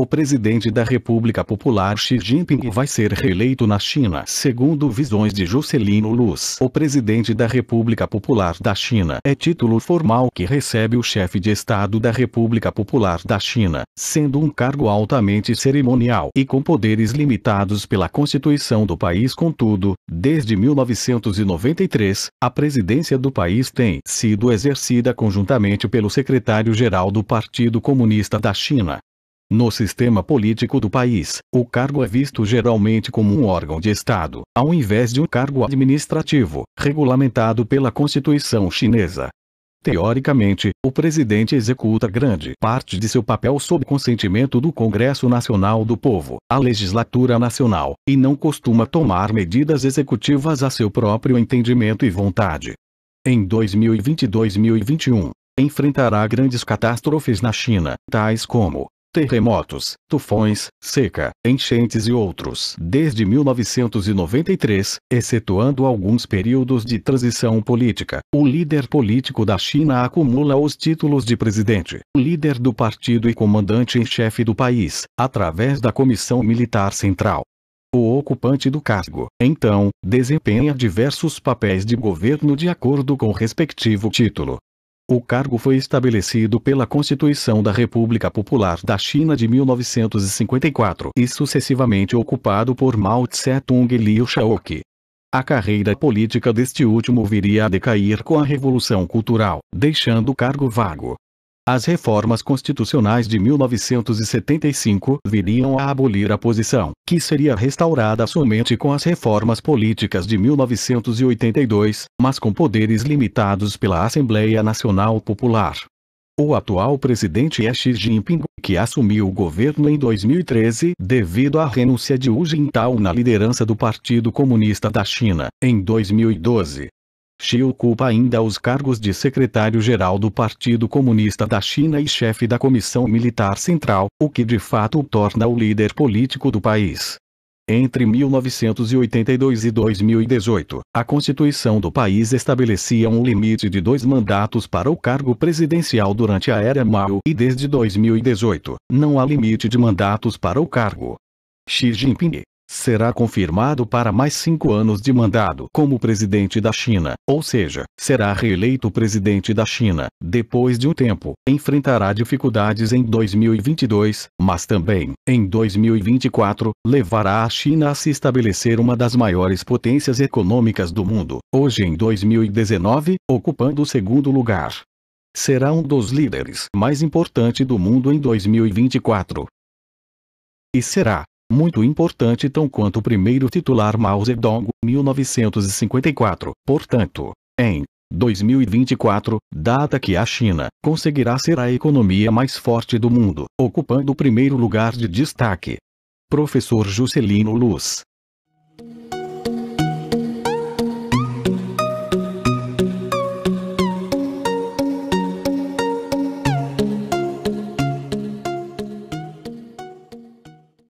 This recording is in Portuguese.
O presidente da República Popular Xi Jinping vai ser reeleito na China, segundo visões de Juscelino Luz. O presidente da República Popular da China é título formal que recebe o chefe de Estado da República Popular da China, sendo um cargo altamente cerimonial e com poderes limitados pela Constituição do país. Contudo, desde 1993, a presidência do país tem sido exercida conjuntamente pelo secretário-geral do Partido Comunista da China, no sistema político do país, o cargo é visto geralmente como um órgão de Estado, ao invés de um cargo administrativo, regulamentado pela Constituição chinesa. Teoricamente, o presidente executa grande parte de seu papel sob consentimento do Congresso Nacional do Povo, a legislatura nacional, e não costuma tomar medidas executivas a seu próprio entendimento e vontade. Em 2020 e 2021, enfrentará grandes catástrofes na China, tais como terremotos, tufões, seca, enchentes e outros desde 1993, excetuando alguns períodos de transição política. O líder político da China acumula os títulos de presidente, líder do partido e comandante em chefe do país, através da Comissão Militar Central. O ocupante do cargo, então, desempenha diversos papéis de governo de acordo com o respectivo título, o cargo foi estabelecido pela Constituição da República Popular da China de 1954 e sucessivamente ocupado por Mao Tse-tung e Liu Shaoqi. A carreira política deste último viria a decair com a Revolução Cultural, deixando o cargo vago. As reformas constitucionais de 1975 viriam a abolir a posição, que seria restaurada somente com as reformas políticas de 1982, mas com poderes limitados pela Assembleia Nacional Popular. O atual presidente é Xi Jinping, que assumiu o governo em 2013 devido à renúncia de Hu Jintao na liderança do Partido Comunista da China, em 2012. Xi ocupa ainda os cargos de secretário-geral do Partido Comunista da China e chefe da Comissão Militar Central, o que de fato o torna o líder político do país. Entre 1982 e 2018, a Constituição do país estabelecia um limite de dois mandatos para o cargo presidencial durante a era Mao e desde 2018, não há limite de mandatos para o cargo. Xi Jinping, será confirmado para mais cinco anos de mandado como presidente da China, ou seja, será reeleito presidente da China. Depois de um tempo, enfrentará dificuldades em 2022, mas também, em 2024, levará a China a se estabelecer uma das maiores potências econômicas do mundo, hoje em 2019, ocupando o segundo lugar. Será um dos líderes mais importantes do mundo em 2024 e será, muito importante tão quanto o primeiro titular Mao Zedong, 1954. Portanto, em 2024, data que a China conseguirá ser a economia mais forte do mundo, ocupando o primeiro lugar de destaque. Professor Juscelino Luz